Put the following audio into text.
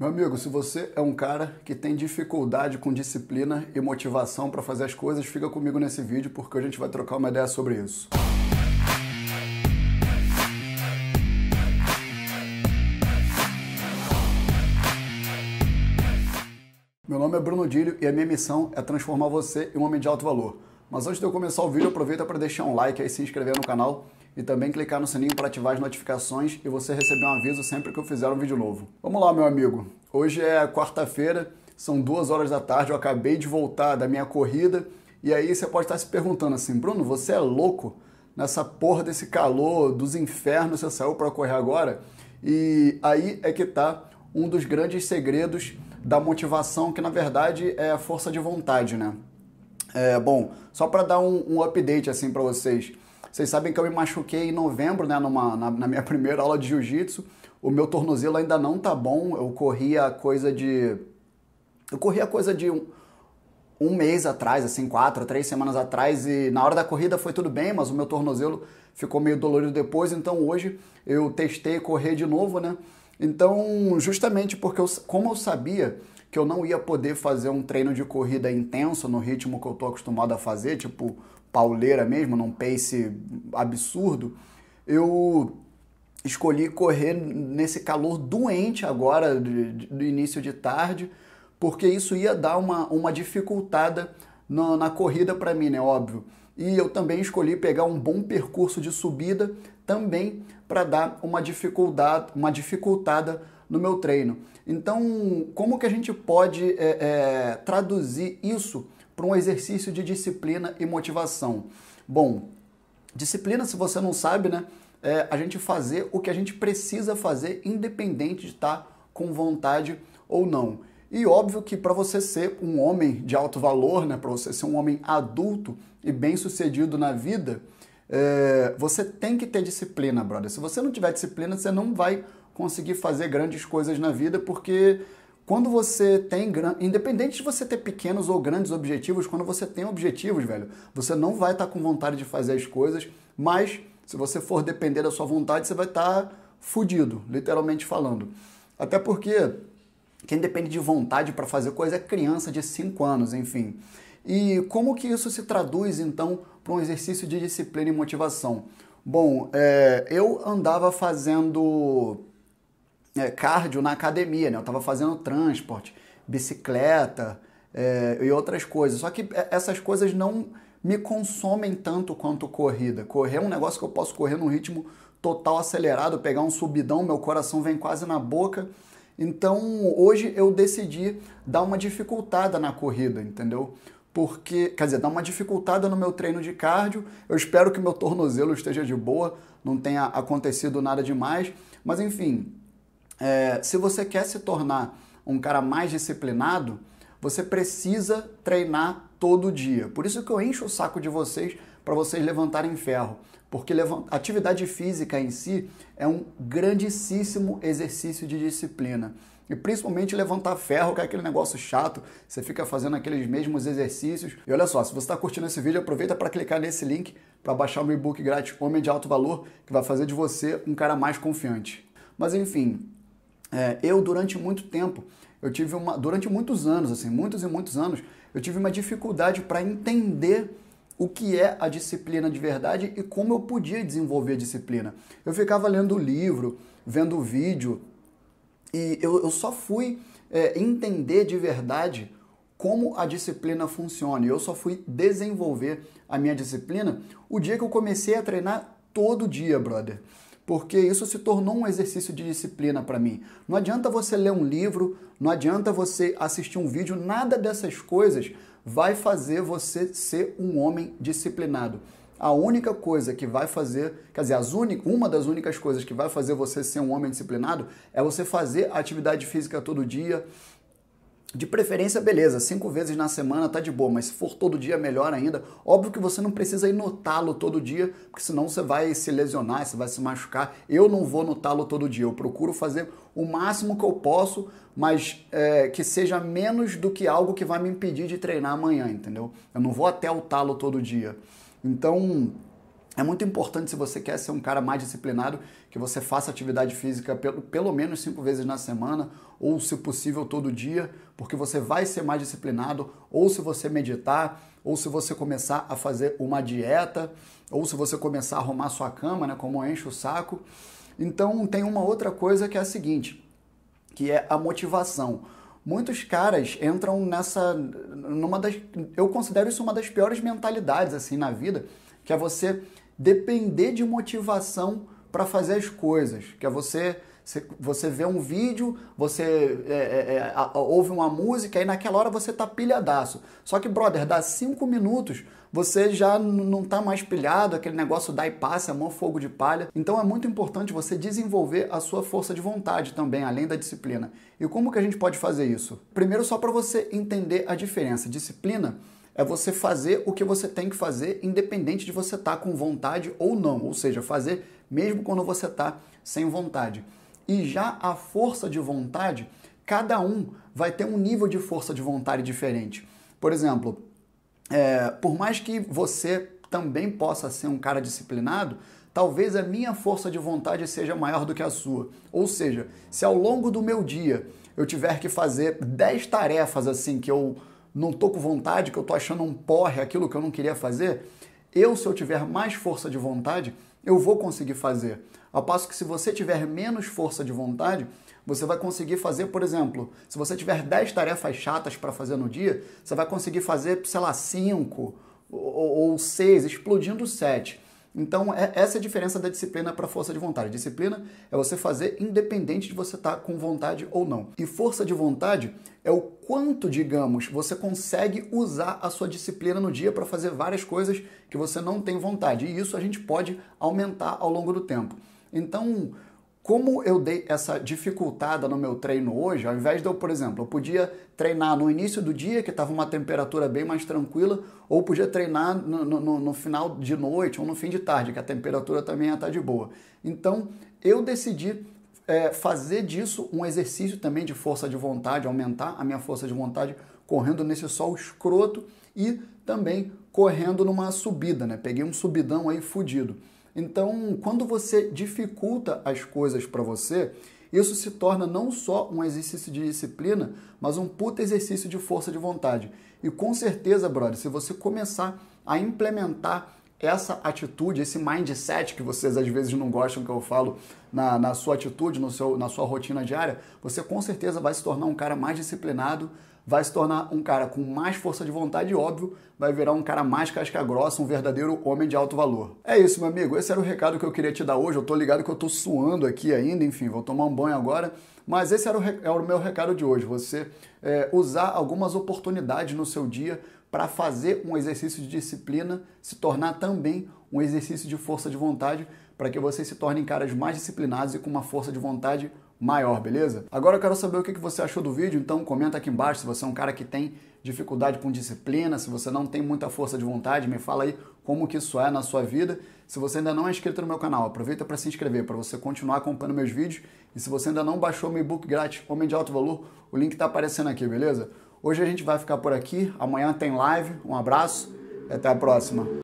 Meu amigo, se você é um cara que tem dificuldade com disciplina e motivação para fazer as coisas, fica comigo nesse vídeo porque a gente vai trocar uma ideia sobre isso. Meu nome é Bruno Dílio e a minha missão é transformar você em um homem de alto valor. Mas antes de eu começar o vídeo, aproveita para deixar um like e se inscrever no canal e também clicar no sininho para ativar as notificações e você receber um aviso sempre que eu fizer um vídeo novo. Vamos lá, meu amigo. Hoje é quarta-feira, são duas horas da tarde, eu acabei de voltar da minha corrida e aí você pode estar se perguntando assim, Bruno, você é louco? Nessa porra desse calor dos infernos, você saiu para correr agora? E aí é que tá um dos grandes segredos da motivação, que na verdade é a força de vontade, né? É, bom, só para dar um, um update assim para vocês, vocês sabem que eu me machuquei em novembro, né, numa, na, na minha primeira aula de jiu-jitsu. O meu tornozelo ainda não tá bom. Eu corria coisa de. Eu corri a coisa de um, um mês atrás, assim, quatro, três semanas atrás, e na hora da corrida foi tudo bem, mas o meu tornozelo ficou meio dolorido depois, então hoje eu testei correr de novo, né? Então, justamente porque eu, como eu sabia que eu não ia poder fazer um treino de corrida intenso no ritmo que eu tô acostumado a fazer, tipo pauleira mesmo, num pace absurdo, eu escolhi correr nesse calor doente agora do início de tarde, porque isso ia dar uma, uma dificultada na, na corrida para mim, né? Óbvio. E eu também escolhi pegar um bom percurso de subida também para dar uma dificuldade, uma dificultada no meu treino. Então, como que a gente pode é, é, traduzir isso para um exercício de disciplina e motivação? Bom, disciplina, se você não sabe, né? É a gente fazer o que a gente precisa fazer, independente de estar tá com vontade ou não. E óbvio que para você ser um homem de alto valor, né, para você ser um homem adulto e bem sucedido na vida, é, você tem que ter disciplina, brother. Se você não tiver disciplina, você não vai conseguir fazer grandes coisas na vida, porque quando você tem, independente de você ter pequenos ou grandes objetivos, quando você tem objetivos, velho, você não vai estar tá com vontade de fazer as coisas, mas se você for depender da sua vontade, você vai estar tá fudido, literalmente falando. Até porque quem depende de vontade para fazer coisa é criança de 5 anos, enfim. E como que isso se traduz então para um exercício de disciplina e motivação? Bom, é, eu andava fazendo é, cardio na academia, né? Eu estava fazendo transporte, bicicleta é, e outras coisas. Só que é, essas coisas não me consomem tanto quanto corrida. Correr é um negócio que eu posso correr num ritmo total acelerado, pegar um subidão, meu coração vem quase na boca. Então hoje eu decidi dar uma dificultada na corrida, entendeu? Porque, quer dizer, dar uma dificultada no meu treino de cardio. Eu espero que meu tornozelo esteja de boa, não tenha acontecido nada demais. Mas enfim, é, se você quer se tornar um cara mais disciplinado, você precisa treinar todo dia. Por isso que eu encho o saco de vocês para vocês levantarem ferro, porque atividade física em si é um grandíssimo exercício de disciplina. E principalmente levantar ferro, que é aquele negócio chato, você fica fazendo aqueles mesmos exercícios. E olha só, se você está curtindo esse vídeo, aproveita para clicar nesse link para baixar o meu e-book grátis Homem de Alto Valor, que vai fazer de você um cara mais confiante. Mas enfim, é, eu, durante muito tempo, eu tive uma. Durante muitos anos, assim, muitos e muitos anos, eu tive uma dificuldade para entender o que é a disciplina de verdade e como eu podia desenvolver a disciplina. Eu ficava lendo livro, vendo vídeo, e eu, eu só fui é, entender de verdade como a disciplina funciona. E eu só fui desenvolver a minha disciplina o dia que eu comecei a treinar todo dia, brother porque isso se tornou um exercício de disciplina para mim. Não adianta você ler um livro, não adianta você assistir um vídeo, nada dessas coisas vai fazer você ser um homem disciplinado. A única coisa que vai fazer, quer dizer, as unic, uma das únicas coisas que vai fazer você ser um homem disciplinado é você fazer atividade física todo dia, de preferência, beleza, cinco vezes na semana tá de boa, mas se for todo dia, melhor ainda. Óbvio que você não precisa ir no lo todo dia, porque senão você vai se lesionar, você vai se machucar. Eu não vou no lo todo dia, eu procuro fazer o máximo que eu posso, mas é, que seja menos do que algo que vai me impedir de treinar amanhã, entendeu? Eu não vou até o talo todo dia. Então, é muito importante, se você quer ser um cara mais disciplinado, que você faça atividade física pelo, pelo menos cinco vezes na semana, ou se possível todo dia, porque você vai ser mais disciplinado, ou se você meditar, ou se você começar a fazer uma dieta, ou se você começar a arrumar sua cama, né, como enche o saco. Então, tem uma outra coisa que é a seguinte, que é a motivação muitos caras entram nessa numa das eu considero isso uma das piores mentalidades assim na vida que é você depender de motivação para fazer as coisas, que é você você vê um vídeo, você é, é, é, ouve uma música e naquela hora você tá pilhadaço. Só que, brother, dá cinco minutos, você já não tá mais pilhado, aquele negócio dá e passa, é mão fogo de palha. Então é muito importante você desenvolver a sua força de vontade também, além da disciplina. E como que a gente pode fazer isso? Primeiro, só para você entender a diferença. Disciplina é você fazer o que você tem que fazer, independente de você estar tá com vontade ou não. Ou seja, fazer mesmo quando você está sem vontade. E já a força de vontade, cada um vai ter um nível de força de vontade diferente. Por exemplo, é, por mais que você também possa ser um cara disciplinado, talvez a minha força de vontade seja maior do que a sua. Ou seja, se ao longo do meu dia eu tiver que fazer 10 tarefas assim que eu não estou com vontade, que eu estou achando um porre aquilo que eu não queria fazer, eu, se eu tiver mais força de vontade, eu vou conseguir fazer. Ao passo que se você tiver menos força de vontade, você vai conseguir fazer, por exemplo, se você tiver 10 tarefas chatas para fazer no dia, você vai conseguir fazer, sei lá, 5 ou 6, explodindo 7. Então, é essa é a diferença da disciplina para força de vontade. Disciplina é você fazer independente de você estar tá com vontade ou não. E força de vontade é o quanto, digamos, você consegue usar a sua disciplina no dia para fazer várias coisas que você não tem vontade. E isso a gente pode aumentar ao longo do tempo. Então, como eu dei essa dificultada no meu treino hoje, ao invés de eu, por exemplo, eu podia treinar no início do dia, que estava uma temperatura bem mais tranquila, ou podia treinar no, no, no, final de noite ou no fim de tarde, que a temperatura também ia estar tá de boa. Então, eu decidi é, fazer disso um exercício também de força de vontade, aumentar a minha força de vontade correndo nesse sol escroto e também correndo numa subida, né? Peguei um subidão aí fudido. Então, quando você dificulta as coisas para você, isso se torna não só um exercício de disciplina, mas um puta exercício de força de vontade. E com certeza, brother, se você começar a implementar essa atitude, esse mindset que vocês às vezes não gostam que eu falo na, na sua atitude, no seu, na sua rotina diária, você com certeza vai se tornar um cara mais disciplinado, vai se tornar um cara com mais força de vontade óbvio, vai virar um cara mais casca grossa, um verdadeiro homem de alto valor. É isso, meu amigo. Esse era o recado que eu queria te dar hoje. Eu tô ligado que eu tô suando aqui ainda, enfim, vou tomar um banho agora. Mas esse era o, era é o meu recado de hoje. Você é, usar algumas oportunidades no seu dia para fazer um exercício de disciplina se tornar também um exercício de força de vontade para que vocês se tornem caras mais disciplinados e com uma força de vontade maior, beleza? Agora eu quero saber o que você achou do vídeo, então comenta aqui embaixo se você é um cara que tem dificuldade com disciplina, se você não tem muita força de vontade, me fala aí como que isso é na sua vida. Se você ainda não é inscrito no meu canal, aproveita para se inscrever, para você continuar acompanhando meus vídeos. E se você ainda não baixou meu e-book grátis Homem de Alto Valor, o link está aparecendo aqui, beleza? Hoje a gente vai ficar por aqui, amanhã tem live, um abraço e até a próxima.